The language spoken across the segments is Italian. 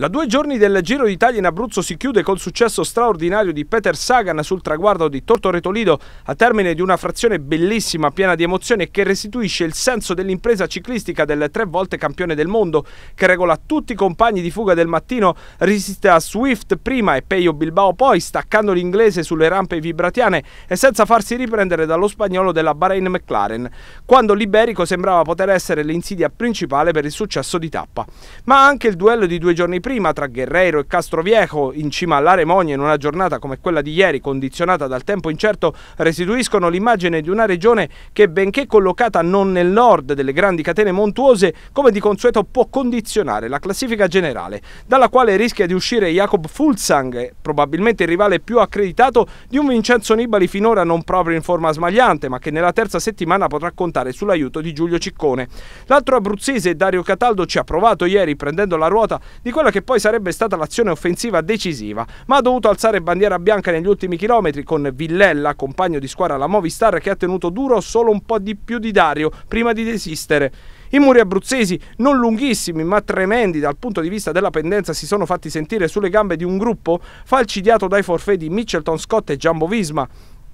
La due giorni del Giro d'Italia in Abruzzo si chiude col successo straordinario di Peter Sagan sul traguardo di Tortore Toledo a termine di una frazione bellissima piena di emozioni e che restituisce il senso dell'impresa ciclistica del tre volte campione del mondo che regola tutti i compagni di fuga del mattino, resiste a Swift prima e Peio Bilbao poi staccando l'inglese sulle rampe vibratiane e senza farsi riprendere dallo spagnolo della Bahrain McLaren, quando l'Iberico sembrava poter essere l'insidia principale per il successo di tappa. Ma anche il duello di due giorni prima prima tra Guerreiro e Castroviejo in cima all'Aremonia in una giornata come quella di ieri condizionata dal tempo incerto restituiscono l'immagine di una regione che benché collocata non nel nord delle grandi catene montuose come di consueto può condizionare la classifica generale dalla quale rischia di uscire Jacob Fulsang probabilmente il rivale più accreditato di un Vincenzo Nibali finora non proprio in forma smagliante ma che nella terza settimana potrà contare sull'aiuto di Giulio Ciccone. L'altro abruzzese Dario Cataldo ci ha provato ieri prendendo la ruota di quella quella che poi sarebbe stata l'azione offensiva decisiva, ma ha dovuto alzare bandiera bianca negli ultimi chilometri con Villella, compagno di squadra alla Movistar, che ha tenuto duro solo un po' di più di Dario prima di desistere. I muri abruzzesi, non lunghissimi ma tremendi dal punto di vista della pendenza, si sono fatti sentire sulle gambe di un gruppo falcidiato dai forfè di Mitchelton Scott e Giambo Visma.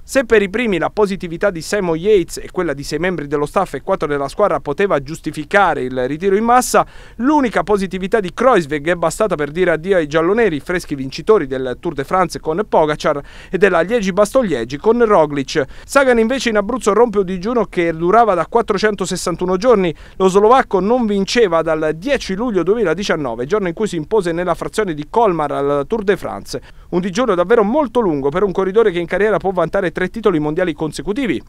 Se per i primi la positività di Simon Yates e quella di sei membri dello staff e quattro della squadra poteva giustificare il ritiro in massa, l'unica positività di Kreuzweg è bastata per dire addio ai gialloneri, freschi vincitori del Tour de France con Pogacar e della Liegi-Bastogliegi con Roglic. Sagan invece in Abruzzo rompe un digiuno che durava da 461 giorni. Lo slovacco non vinceva dal 10 luglio 2019, giorno in cui si impose nella frazione di Colmar al Tour de France. Un digiuno davvero molto lungo per un corridore che in carriera può vantare tre titoli mondiali consecutivi,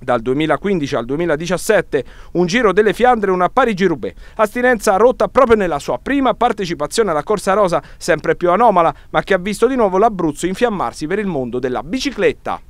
dal 2015 al 2017 un Giro delle Fiandre e una Parigi-Roubaix. Astinenza rotta proprio nella sua prima partecipazione alla Corsa Rosa, sempre più anomala, ma che ha visto di nuovo l'Abruzzo infiammarsi per il mondo della bicicletta.